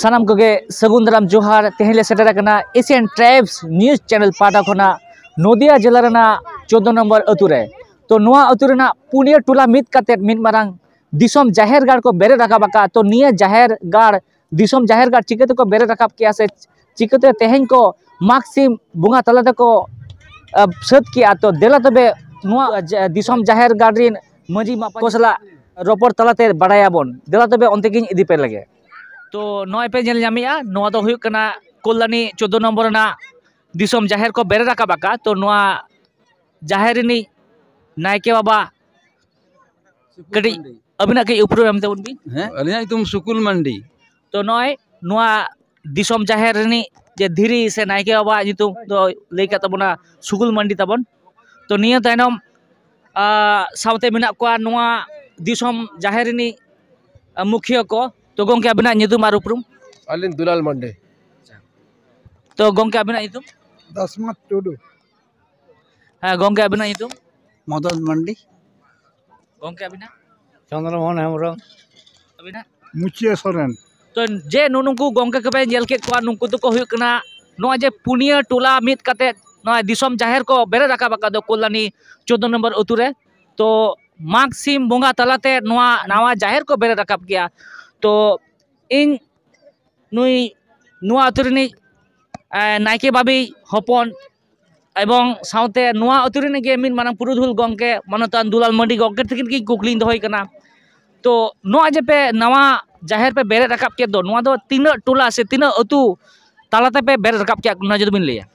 साम को सगुन दाराम जोहार तेहले सेटेरना एशियन ट्राइब्स न्यूज चैनल पाटा खना नदिया जिला चौदह नम्बर अतुरे तो अतुना पुनिया टोला मित करते जाहिर मारंग दिसम जाहेर गाड़ को बेरे रखा तो निया जाहेर गाड़ गाड़ चिकाते को बेरे रखा किया से चिकाते तेहन को मार्क्सिम बुंगा तलाते को सद किया तो देला तब दिसम जाहेर गाड़ मजी मापा को सला रोपर तलाते बड़ायाबन देला तब अंते गिन इदिपे लगे ᱛᱚ ᱱᱚᱜᱼᱚᱭ ᱯᱮ ᱧᱮᱞ ᱧᱟᱢᱮᱜᱼᱟ ᱱᱚᱣᱟ ᱫᱚ ᱦᱩᱭᱩᱜ ᱠᱟᱱᱟ ᱠᱚᱞᱞᱟᱱᱤ ᱪᱳᱫᱫᱳ ᱱᱚᱢᱵᱚᱨ ᱨᱮᱱᱟᱜ ᱫᱤᱥᱚᱢ ᱡᱟᱦᱮᱨ ᱠᱚ ᱵᱮᱨᱮ ᱨᱟᱠᱟᱵ ᱟᱠᱟᱫ ᱛᱚ ᱱᱚᱣᱟ ᱡᱟᱦᱮᱨ ᱨᱤᱱᱤᱡ ᱱᱟᱭᱠᱮ ᱵᱟᱵᱟ ᱠᱟᱹᱴᱤᱡ ᱟᱹᱵᱤᱱᱟᱜ ᱠᱟᱹᱡ ᱩᱯᱨᱩᱢ ᱮᱢ ᱛᱟᱵᱚᱱ ᱵᱤᱱ ᱦᱮᱸ ᱟᱹᱞᱤᱧᱟᱜ ᱧᱩᱛᱩᱢ ᱥᱩᱠᱩᱞ ᱢᱟᱱᱰᱤ ᱛᱚ ᱱᱚᱜᱼᱚᱭ ᱱᱚᱣᱟ ᱫᱤᱥᱚᱢ ᱡᱟᱦᱮᱨ ᱨᱤᱱᱤᱡ ᱡᱮ ᱫᱷᱤᱨᱤ ᱥᱮ ᱱᱟᱭᱠᱮ ᱵᱟᱵᱟ ᱧᱩᱛᱩᱢ ᱫᱚ ᱞᱟᱹᱭ ᱠᱟᱜ ᱛᱟᱵᱚᱱᱟ ᱥᱩᱠᱩᱞ ᱢᱟᱱᱰᱤ ᱛᱟᱵᱚᱱ ᱛᱚ ᱱᱤᱭᱟᱹ ᱛᱟᱭᱱᱚᱢ ᱥᱟᱶᱛᱮ ᱢᱮᱱᱟᱜ ᱠᱚᱣᱟ ᱱᱚᱣᱟ ᱫᱤᱥᱚᱢ ᱡᱟᱦᱮᱨ ᱨᱤᱱᱤᱡ ᱢᱩᱠᱷᱤᱭᱟᱹ ᱠᱚ ᱛᱚ ᱜᱚᱝᱠᱮ ᱟᱵᱤᱱᱟᱜ ᱧᱩᱛᱩᱢ ᱟᱨ ᱩᱯᱨᱩᱢ ᱟᱹᱞᱤᱧ ᱫᱩᱞᱟᱞ ᱢᱟᱱᱰᱮ ᱛᱚ ᱜᱚᱝᱠᱮ ᱟᱵᱤᱱᱟᱜ ᱧᱩᱛᱩم ᱫᱟᱥᱢᱟᱛ ᱴᱩᱰᱩ ᱦᱮᱸ ᱜᱚᱝᱠᱮ ᱟᱵᱤᱱᱟᱜ ᱧᱩᱛᱩᱢ ᱢᱚᱫᱚᱱ ᱢᱟᱱᱰᱤ ᱜᱚᱝᱠᱮ ᱟᱵᱤᱱᱟᱜ ᱪᱚᱱᱫᱨᱚᱢᱳᱦᱚᱱ ᱦᱮᱢᱵᱨᱚᱢ ᱟᱵᱤᱱᱟᱜ ᱢᱩᱪᱤᱭᱟ ᱥᱚᱨᱮᱱ ᱛᱚ ᱡᱮ ᱱᱩᱱᱠᱩ ᱜᱚᱝᱠᱮ ᱠᱚᱵᱮ ᱧᱮᱞ ᱠᱮᱫ ᱠᱚᱣᱟ ᱱᱩᱠᱩ ᱫᱚᱠᱚ ᱦᱩᱭᱩᱜ ᱠᱟᱱᱟ ᱱᱚᱣᱟ ᱡᱮ ᱯᱩᱱᱤᱭᱟ ᱴᱚᱞᱟ ᱢᱤᱫ ᱠᱟᱛᱮ ᱱᱚᱣᱟ ᱫᱤᱥᱚᱢ ᱡᱟᱦᱮᱨ ᱠᱚ ᱵᱮᱨᱮᱫ ᱨᱟᱠᱟᱵ ᱟᱠᱟᱫ ᱫᱚ ᱠᱚᱞᱟᱱᱤ 14 ᱱᱚᱢᱵᱚᱨ ᱟᱛᱩ ᱨᱮ ᱛᱚ ᱢᱟᱜᱽ ᱥᱤᱢ ᱵᱚᱸᱜᱟ ᱛᱟᱞᱟᱛᱮ ᱱᱚᱣᱟ ᱱᱟᱣᱟ ᱡᱟᱦᱮᱨ ᱠᱚ ᱵᱮᱨᱮᱫ ᱨᱟᱠᱟᱵ ᱜᱮᱭᱟ ᱛᱚ ᱤᱧ ᱱᱩᱭ ᱱᱚᱣᱟ ᱟᱛᱳ ᱨᱤᱱᱤᱡ ᱱᱟᱭᱠᱮ ᱵᱟᱵᱤ ᱦᱚᱯᱚᱱ ᱮᱵᱚᱝ ᱥᱟᱶᱛᱮ ᱱᱚᱣᱟ ᱟᱛᱳ ᱨᱤᱱᱤᱡ ᱜᱮ ᱢᱤᱫ ᱢᱟᱨᱟᱝ ᱯᱩᱨᱩᱫᱷᱩᱞ ᱜᱚᱢᱠᱮ ᱢᱟᱱᱚᱛᱟᱱ ᱫᱩᱞᱟᱞ ᱢᱟᱹᱱᱰᱤ ᱜᱚᱢᱠᱮ ᱛᱟᱹᱠᱤᱱ ᱜᱮ ᱠᱩᱠᱞᱤᱧ ᱫᱚᱦᱚᱭ ᱠᱟᱱᱟ ᱛᱚ ᱱᱚᱣᱟ ᱡᱮᱯᱮ ᱱᱟᱣᱟ ᱡᱟᱦᱮᱨ ᱯᱮ ᱵᱮᱨᱮᱫ ᱨᱟᱠᱟᱵ ᱠᱮᱫ ᱫᱚ ᱱᱚᱣᱟ ᱫᱚ ᱛᱤᱱᱟᱹᱜ ᱴᱚᱞᱟ ᱥᱮ ᱛᱤᱱᱟᱹᱜ ᱟᱛᱳ तालाते पे बेर रखा क्या ना जो बिन लिया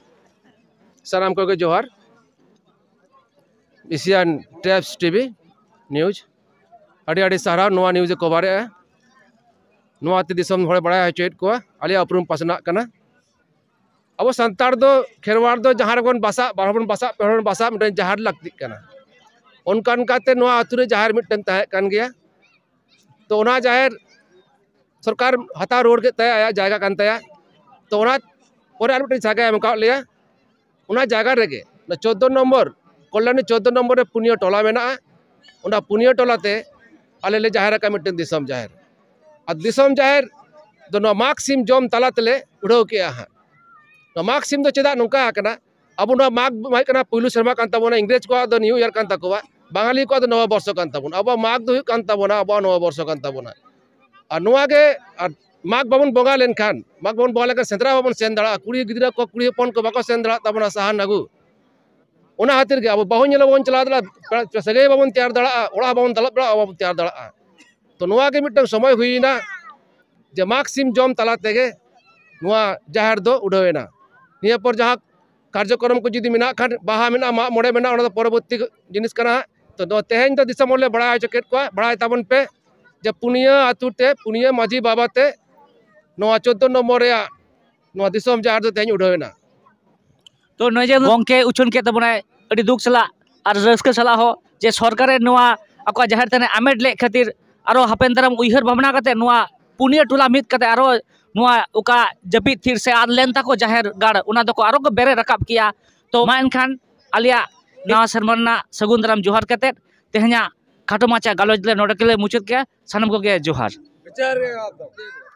सर हमको के जोहर एशियन टेप्स टीवी न्यूज अड़ी अड़ी सारा नवा न्यूज कवर है नुआते दिसम हड़े बड़ा हचोद को अले उपरूम पसना अब सानार दो खेरवाड़ दो जहाँ रेबन बसा बारबन बसा पेड़ बसा मिटन जहार लगती उनका उनकाते नुआ अतुरे जहाँ मिट्टन तहन गया तो उना जाहिर सरकार हता रोड के तय आया जगह कान तया तो उना और आर लिया जगह रेगे चौदह नम्बर कल्याणी चौदह नम्बर पुनिया टला मेना पुनिया टलाते अले ले मिट्टन का दिसम जाहिर दिसम जाहिर तो माघसिम जम तलाते उड़ाव के माघसिम चेदा नौका अब माघ पुलू सेमाब इंग्रेज को न्यू इयर को बांगाली को नवा बर्ष अब तो अब नवा बर्ष के माग बाबन बंगा लेन खान माघ बाबन बंगा लेकर बाबन सेन दड़ा कुड़ी गिद्रा को कुड़ी हपन को बाको सेन दड़ा ताबना सहान अगू अब बहुत बो चला दड़ा सगे बाबन तैयार दाड़ा ओड़ा बाबन तलब दड़ा अब तैयार दड़ा तो मिट्टन समय हुईना जे माक्सिम जम तलाते तेगे दो उड़ेना निपर जहाँ कार्यक्रम को जी खान बहा मेना मा मोड़े मेना ओना परवर्ती जिनिस तो दो तेहेन तो दिसम बड़ा आयो चकेट को बड़ा पे जे पुनिया आतुते पुनिया माझी बाबा ते नुआ 14 नंबर रे नुआ दिसम जाहर दो तेहेन उड़ावेना तो नजे गंके उछन के तो दुख सला और रस्क सला जे सरकार नुआ अको आमेड लेकिन खातिर और हापेन दाराम उहर भावना करते पुनिया टोला मित करते और जपीद थिर से आद लेन तक जाहिर गाड़ और बेरे रकब किया तो मा एनखान आलिया नवा सरमना सगुन दाराम जोहार करते तेहना खाटो माचा गालोज ले नोडे मुचाद किया सामान को जोहार